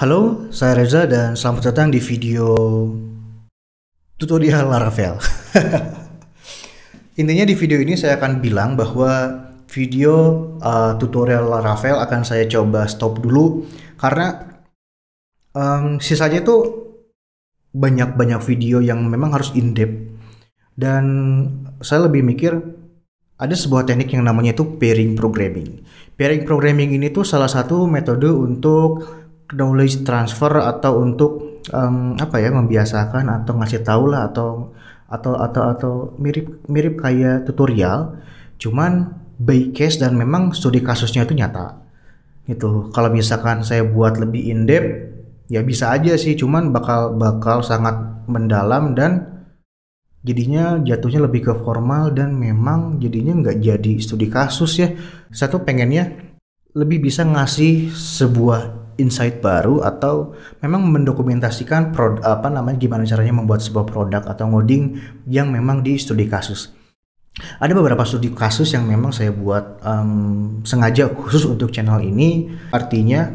Halo, saya Reza dan selamat datang di video tutorial Laravel. Intinya di video ini saya akan bilang bahwa video uh, tutorial Laravel akan saya coba stop dulu karena um, sisanya itu banyak-banyak video yang memang harus in-depth dan saya lebih mikir ada sebuah teknik yang namanya itu pairing programming. Pairing programming ini tuh salah satu metode untuk knowledge transfer atau untuk um, apa ya membiasakan atau ngasih tahu lah atau atau atau atau mirip mirip kayak tutorial cuman by case dan memang studi kasusnya itu nyata gitu kalau misalkan saya buat lebih in depth ya bisa aja sih cuman bakal bakal sangat mendalam dan jadinya jatuhnya lebih ke formal dan memang jadinya nggak jadi studi kasus ya satu pengennya lebih bisa ngasih sebuah insight baru atau memang mendokumentasikan prod, apa namanya gimana caranya membuat sebuah produk atau ngoding yang memang di studi kasus. Ada beberapa studi kasus yang memang saya buat um, sengaja khusus untuk channel ini. Artinya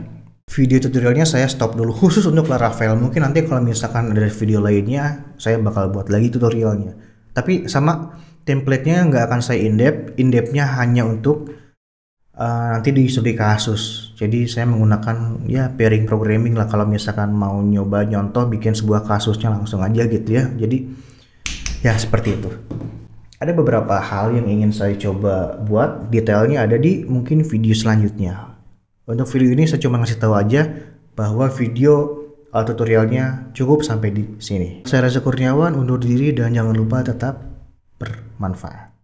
video tutorialnya saya stop dulu khusus untuk Laravel. Mungkin nanti kalau misalkan ada video lainnya saya bakal buat lagi tutorialnya. Tapi sama template-nya nggak akan saya in-depth indep, indepnya hanya untuk uh, nanti studi kasus. Jadi saya menggunakan ya pairing programming lah kalau misalkan mau nyoba nyontoh bikin sebuah kasusnya langsung aja gitu ya. Jadi ya seperti itu. Ada beberapa hal yang ingin saya coba buat, detailnya ada di mungkin video selanjutnya. Untuk video ini saya cuma ngasih tahu aja bahwa video eh, tutorialnya cukup sampai di sini. Saya Reza Kurniawan undur diri dan jangan lupa tetap bermanfaat.